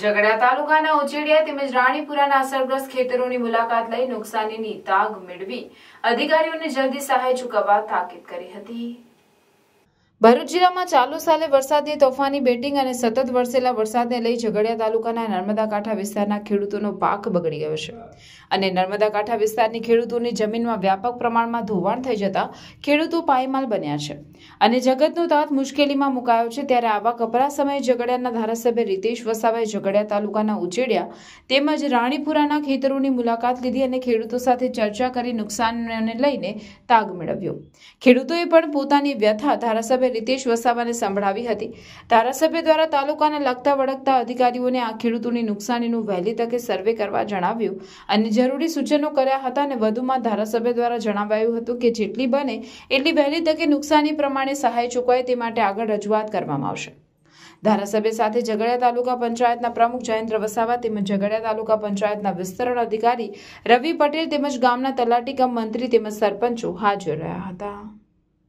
ઝઘડા તાલુકાના ઉછેડિયા તેમજ રાણીપુરાના અસરગ્રસ્ત ખેતરોની મુલાકાત લઈ નુકસાનીની તાગ મેળવી અધિકારીઓને જલ્દી સહાય ચૂકવવા તાકીદ કરી હતી ભરૂચ જિલ્લામાં ચાલુ સાલે વરસાદી તોફાની બેટિંગ અને સતત વરસેલા વરસાદને લઈ ઝઘડિયા તાલુકાના નર્મદા કાંઠા વિસ્તારના ખેડૂતોનો પાક બગડી ગયો છે અને નર્મદા કાંઠા વિસ્તારની ખેડૂતોની જમીનમાં વ્યાપક પ્રમાણમાં ધોવાણ થઈ જતા ખેડૂતો પાયમાલ બન્યા છે અને જગતનો તાત મુશ્કેલીમાં મુકાયો છે ત્યારે આવા કપરા સમયે ઝઘડિયાના ધારાસભ્ય રીતેશ વસાવાએ ઝઘડિયા તાલુકાના ઉચેડિયા તેમજ રાણીપુરાના ખેતરોની મુલાકાત લીધી અને ખેડૂતો સાથે ચર્ચા કરી નુકસાનને લઈને તાગ મેળવ્યો ખેડૂતોએ પણ પોતાની વ્યથા ધારાસભ્ય ધારાસભ્ય રીતેશ વસાવાને સંભળાવી હતી ધારાસભ્ય દ્વારા તાલુકાને લગતા વળગતા અધિકારીઓને આ ખેડૂતોની નુકસાનીનું વહેલી તકે સર્વે કરવા જણાવ્યું અને જરૂરી સૂચનો કર્યા હતા અને વધુમાં ધારાસભ્ય દ્વારા જણાવાયું હતું કે જેટલી બને એટલી વહેલી તકે નુકસાની પ્રમાણે સહાય ચૂકવાય તે માટે આગળ રજૂઆત કરવામાં આવશે ધારાસભ્ય સાથે ઝઘડિયા તાલુકા પંચાયતના પ્રમુખ જયંત્ર વસાવા તેમજ ઝઘડિયા તાલુકા પંચાયતના વિસ્તરણ અધિકારી રવિ પટેલ તેમજ ગામના તલાટી કમ મંત્રી તેમજ સરપંચો હાજર રહ્યા હતા